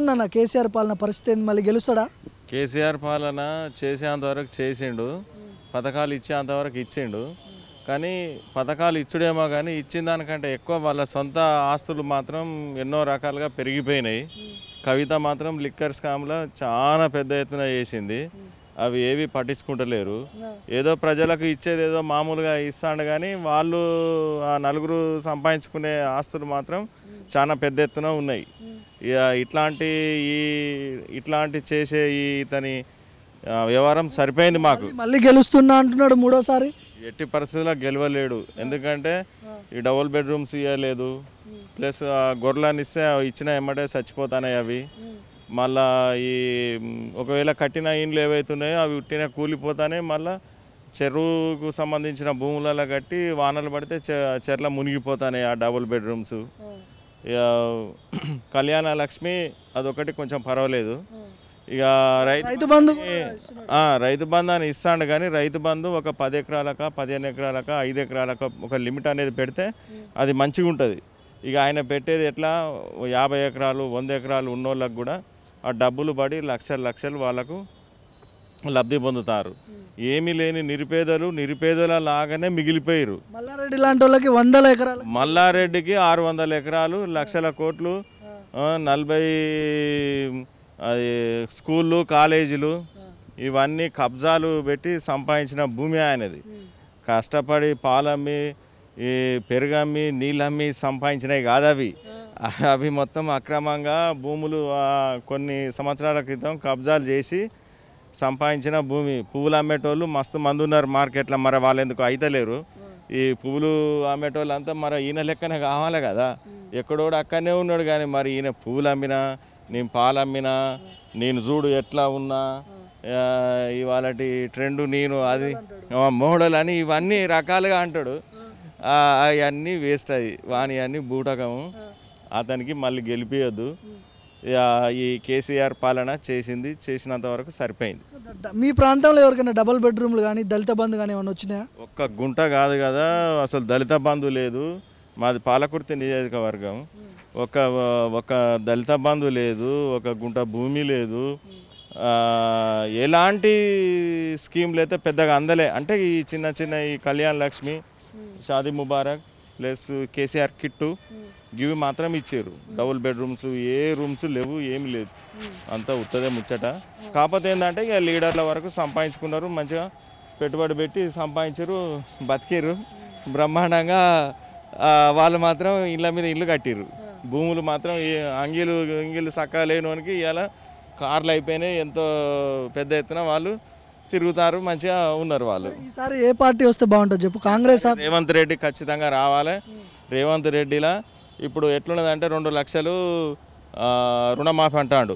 ఉందన్న కేసీఆర్ పాలన పరిస్థితి ఏంది మళ్ళీ గెలుస్తాడా కేసీఆర్ పాలన చేసేంతవరకు చేసిండు పథకాలు ఇచ్చేంతవరకు ఇచ్చిండు కానీ పథకాలు ఇచ్చుడేమో కానీ ఇచ్చిన దానికంటే ఎక్కువ వాళ్ళ సొంత ఆస్తులు మాత్రం ఎన్నో రకాలుగా పెరిగిపోయినాయి కవిత మాత్రం లిక్కర్ స్కామ్లో చాలా పెద్ద ఎత్తున చేసింది అవి ఏవి పట్టించుకుంటలేరు ఏదో ప్రజలకు ఇచ్చేది ఏదో మామూలుగా ఇస్తాడు కానీ వాళ్ళు ఆ నలుగురు సంపాదించుకునే ఆస్తులు మాత్రం చాలా పెద్ద ఎత్తున ఉన్నాయి ఇట్లాంటి ఈ ఇట్లాంటి చేసే ఈ ఇతని వ్యవహారం సరిపోయింది మాకు మళ్ళీ గెలుస్తున్నా అంటున్నాడు మూడోసారి ఎట్టి పరిస్థితుల్లో గెలవలేడు ఎందుకంటే ఈ డబుల్ బెడ్రూమ్స్ ఇవ్వలేదు ప్లస్ గొర్రెలను ఇస్తే ఇచ్చిన ఎమ్మటే చచ్చిపోతున్నాయి అవి మళ్ళా ఈ ఒకవేళ కట్టిన ఇండ్లు ఏవైతున్నాయో అవి ఉట్టిన కూలిపోతానే మళ్ళా చెరువుకు సంబంధించిన భూములలో కట్టి వానలు పడితే చెర్ల మునిగిపోతానే ఆ డబుల్ బెడ్రూమ్స్ కళ్యాణ లక్ష్మి అదొకటి కొంచెం పర్వాలేదు ఇక రైతు బంధు రైతు బంధాన్ని ఇస్తాడు కానీ రైతు బంధు ఒక పది ఎకరాలక పదిహేను ఎకరాలక ఐదు ఎకరాలక ఒక లిమిట్ అనేది పెడితే అది మంచిగా ఉంటుంది ఇక ఆయన పెట్టేది ఎట్లా యాభై ఎకరాలు వంద ఎకరాలు ఉన్నోళ్ళకు కూడా ఆ డబ్బులు పడి లక్షలు లక్షలు వాళ్ళకు లబ్ధి పొందుతారు ఏమీ లేని నిరుపేదలు నిరుపేదల లాగానే మిగిలిపోయారు మల్లారెడ్డి లాంటి వాళ్ళకి వందల ఎకరాలు మల్లారెడ్డికి ఆరు వందల ఎకరాలు లక్షల కోట్లు నలభై అది స్కూళ్ళు కాలేజీలు ఇవన్నీ కబ్జాలు పెట్టి సంపాదించిన భూమి ఆయనది కష్టపడి పాలమ్మి ఈ పెరుగమ్మి నీళ్ళమ్మి సంపాదించినవి కాదు అవి అవి మొత్తం అక్రమంగా భూములు కొన్ని సంవత్సరాల క్రితం కబ్జాలు చేసి సంపాదించిన భూమి పువ్వులు అమ్మేటోళ్ళు మస్తు మంది ఉన్నారు మార్కెట్లో మరి వాళ్ళు ఎందుకు అయితలేరు ఈ పువ్వులు అమ్మేటోళ్ళు అంతా మరి ఈయన లెక్కనే కావాలి కదా ఎక్కడోడు అక్కడనే ఉన్నాడు కానీ మరి ఈయన పువ్వులు అమ్మినా నేను పాలు అమ్మినా నేను చూడు ఎట్లా ఉన్నా ఇవాళ ట్రెండ్ నేను అది మోడల్ అని ఇవన్నీ రకాలుగా అంటాడు అవన్నీ వేస్ట్ అది వాణి అన్నీ బూటకము అతనికి మళ్ళీ గెలిపియద్దు ఈ కేసీఆర్ పాలన చేసింది చేసినంత వరకు సరిపోయింది మీ ప్రాంతంలో ఎవరికైనా డబల్ బెడ్రూమ్లు కానీ దళిత బంధు కానీ ఏమైనా వచ్చినాయా ఒక్క గుంట కాదు కదా అసలు దళిత బంధు లేదు మాది పాలకుర్తి నియోజకవర్గం ఒక ఒక దళిత బంధు లేదు ఒక గుంట భూమి లేదు ఎలాంటి స్కీమ్లు అయితే పెద్దగా అందలే అంటే ఈ చిన్న చిన్న ఈ కళ్యాణ్ లక్ష్మి షాదీ ముబారక్ ప్లస్ కేసీఆర్ కిట్టు ఇవి మాత్రం ఇచ్చారు డబుల్ బెడ్రూమ్స్ ఏ రూమ్స్ లేవు ఏమి లేదు అంతా ఉత్తదే ముచ్చట కాకపోతే ఏంటంటే ఇక లీడర్ల వరకు సంపాదించుకున్నారు మంచిగా పెట్టుబడి పెట్టి సంపాదించారు బతికారు బ్రహ్మాండంగా వాళ్ళు మాత్రం ఇళ్ళ మీద ఇల్లు కట్టిరు భూములు మాత్రం అంగీలు అంగీలు సక్కగా లేనివానికి ఇలా కార్లు అయిపోయినాయి ఎంతో పెద్ద ఎత్తున వాళ్ళు తిరుగుతారు మంచిగా ఉన్నారు వాళ్ళు ఈసారి ఏ పార్టీ వస్తే బాగుంటుంది చెప్పు కాంగ్రెస్ రేవంత్ రెడ్డి ఖచ్చితంగా రావాలి రేవంత్ రెడ్డిలా ఇప్పుడు ఎట్లున్నదంటే రెండు లక్షలు రుణమాఫీ అంటాడు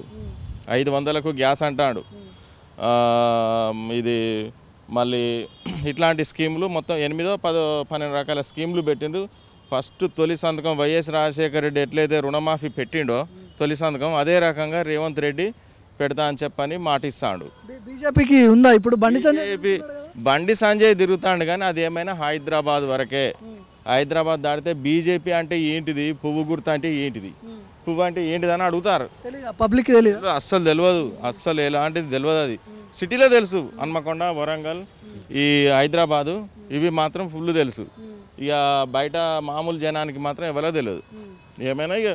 ఐదు వందలకు గ్యాస్ అంటాడు ఇది మళ్ళీ ఇట్లాంటి స్కీములు మొత్తం ఎనిమిదో పదో పన్నెండు రకాల స్కీములు పెట్టిండు ఫస్ట్ తొలి సంతకం వైఎస్ రాజశేఖర రెడ్డి ఎట్లయితే రుణమాఫీ పెట్టిండో తొలి సంతకం అదే రకంగా రేవంత్ రెడ్డి పెడతా అని చెప్పని మాటిస్తాడు బీజేపీకి ఉందా ఇప్పుడు బండి సంజయ్ బండి సంజయ్ తిరుగుతాడు కానీ అది ఏమైనా హైదరాబాద్ వరకే హైదరాబాద్ దాటితే బీజేపీ అంటే ఏంటిది పువ్వు గుర్త అంటే ఏంటిది పువ్వు అంటే ఏంటిది అని అడుగుతారు పబ్లిక్ తెలియదు అస్సలు తెలియదు అస్సలు ఎలాంటిది తెలియదు అది సిటీలో తెలుసు హన్మకొండ వరంగల్ ఈ హైదరాబాదు ఇవి మాత్రం ఫుల్ తెలుసు ఇక బయట మామూలు జనానికి మాత్రం ఎవరో తెలియదు ఏమైనా ఇక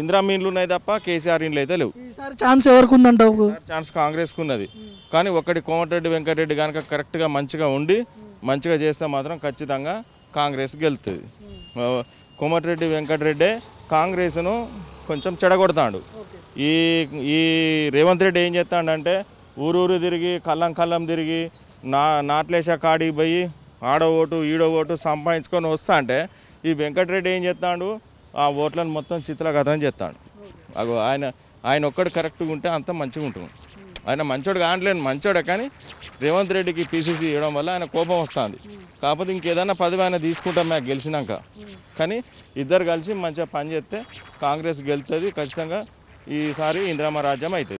ఇందిరా మీన్లు ఉన్నాయి తప్ప కేసీఆర్ ఇండ్లు అయితే లేవు ఛాన్స్ ఎవరికి ఉందంటావు ఛాన్స్ కాంగ్రెస్కి ఉన్నది కానీ ఒకటి కోమటిరెడ్డి వెంకటరెడ్డి కనుక కరెక్ట్గా మంచిగా ఉండి మంచిగా చేస్తే మాత్రం ఖచ్చితంగా కాంగ్రెస్ గెలుతుంది కోమటిరెడ్డి వెంకటరెడ్డి కాంగ్రెస్ను కొంచెం చెడగొడతాడు ఈ ఈ రేవంత్ రెడ్డి ఏం చేస్తాడంటే ఊరూరు తిరిగి కళ్ళం కళ్ళం తిరిగి నా నాట్లేశ కాడికి పోయి ఆడ ఓటు ఈడో ఓటు సంపాదించుకొని వస్తా అంటే ఈ వెంకటరెడ్డి ఏం చేస్తాడు ఆ ఓట్లను మొత్తం చిత్రకథం చేస్తాడు అగో ఆయన ఆయన ఒక్కడు కరెక్ట్గా ఉంటే అంత మంచిగా ఉంటుంది ఆయన మంచోడు కావట్లేదు మంచోడే కానీ రేవంత్ రెడ్డికి పీసీసీ ఇవ్వడం వల్ల ఆయన కోపం వస్తుంది కాకపోతే ఇంకేదన్నా పదవి ఆయన తీసుకుంటాం మేము గెలిచినాక కానీ ఇద్దరు కలిసి మంచిగా పని చేస్తే కాంగ్రెస్ గెలుతుంది ఖచ్చితంగా ఈసారి ఇందిరామ రాజ్యం అవుతుంది